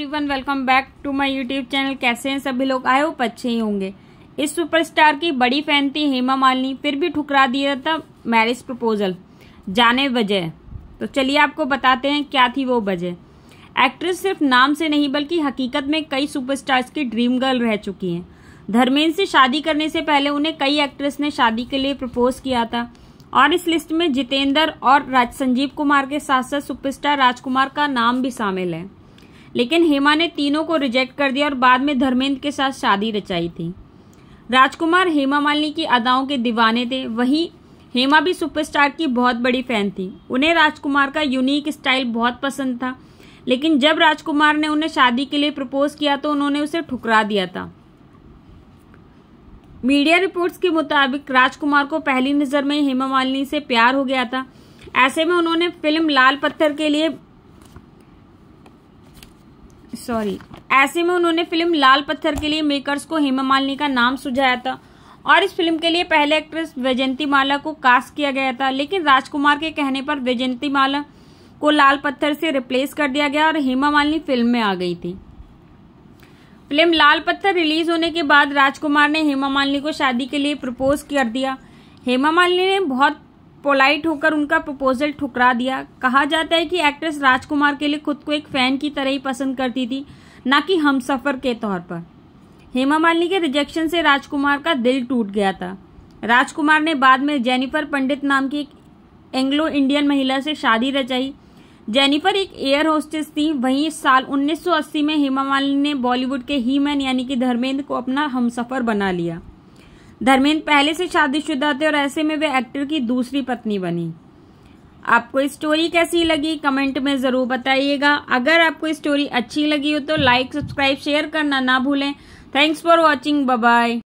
everyone welcome back to my YouTube channel कैसे हैं सभी लोग आए हो अच्छे ही होंगे इस सुपरस्टार की बड़ी फैन थी हेमा मालिनी फिर भी ठुकरा दिया था मैरिज प्रपोजल जाने वजह तो चलिए आपको बताते हैं क्या थी वो वजह एक्ट्रेस सिर्फ नाम से नहीं बल्कि हकीकत में कई सुपरस्टार्स की ड्रीम गर्ल रह चुकी हैं धर्मेंद्र से शादी करने से पहले उन्हें कई एक्ट्रेस ने शादी के लिए प्रपोज किया था और इस लिस्ट में जितेंद्र और राज संजीव कुमार के साथ साथ सुपरस्टार राजकुमार का नाम भी शामिल है लेकिन हेमा ने तीनों को रिजेक्ट कर दिया और बाद में धर्मेंद्र के साथ शादी रचाई थी राजकुमार हेमा मालिनी की अदाओं के दीवाने थे वहीं हेमा भी सुपरस्टार की बहुत बड़ी फैन थी उन्हें राजकुमार का यूनिक स्टाइल बहुत पसंद था लेकिन जब राजकुमार ने उन्हें शादी के लिए प्रपोज किया तो उन्होंने उसे ठुकरा दिया था मीडिया रिपोर्ट्स के मुताबिक राजकुमार को पहली नज़र में हेमा मालिनी से प्यार हो गया था ऐसे में उन्होंने फिल्म लाल पत्थर के लिए सॉरी ऐसे में उन्होंने फिल्म लाल पत्थर के लिए मेकर्स को हेमा मालिनी का नाम सुझाया था और इस फिल्म के लिए पहले एक्ट्रेस वैजयंती माला को कास्ट किया गया था लेकिन राजकुमार के कहने पर वैजयंती माला को लाल पत्थर से रिप्लेस कर दिया गया और हेमा मालिनी फिल्म में आ गई थी फिल्म लाल पत्थर रिलीज होने के बाद राजकुमार ने हेमा मालिनी को शादी के लिए प्रपोज कर दिया हेमा मालिनी ने बहुत पोलाइट होकर उनका प्रपोजल ठुकरा दिया कहा जाता है कि एक्ट्रेस राजकुमार के लिए खुद को एक फैन की तरह ही पसंद करती थी न कि हम सफर के तौर पर हेमा मालिनी के रिजेक्शन से राजकुमार का दिल टूट गया था राजकुमार ने बाद में जेनिफर पंडित नाम की एक एंग्लो इंडियन महिला से शादी रचाई जेनिफर एक एयर होस्टेस थी वहीं साल 1980 में हेमा मालिनी ने बॉलीवुड के ही मैन यानी कि धर्मेंद्र को अपना हमसफर बना लिया धर्मेंद्र पहले से शादीशुदा थे और ऐसे में वे एक्टर की दूसरी पत्नी बनी आपको स्टोरी कैसी लगी कमेंट में ज़रूर बताइएगा अगर आपको स्टोरी अच्छी लगी हो तो लाइक सब्सक्राइब शेयर करना ना भूलें थैंक्स फॉर वॉचिंग बाय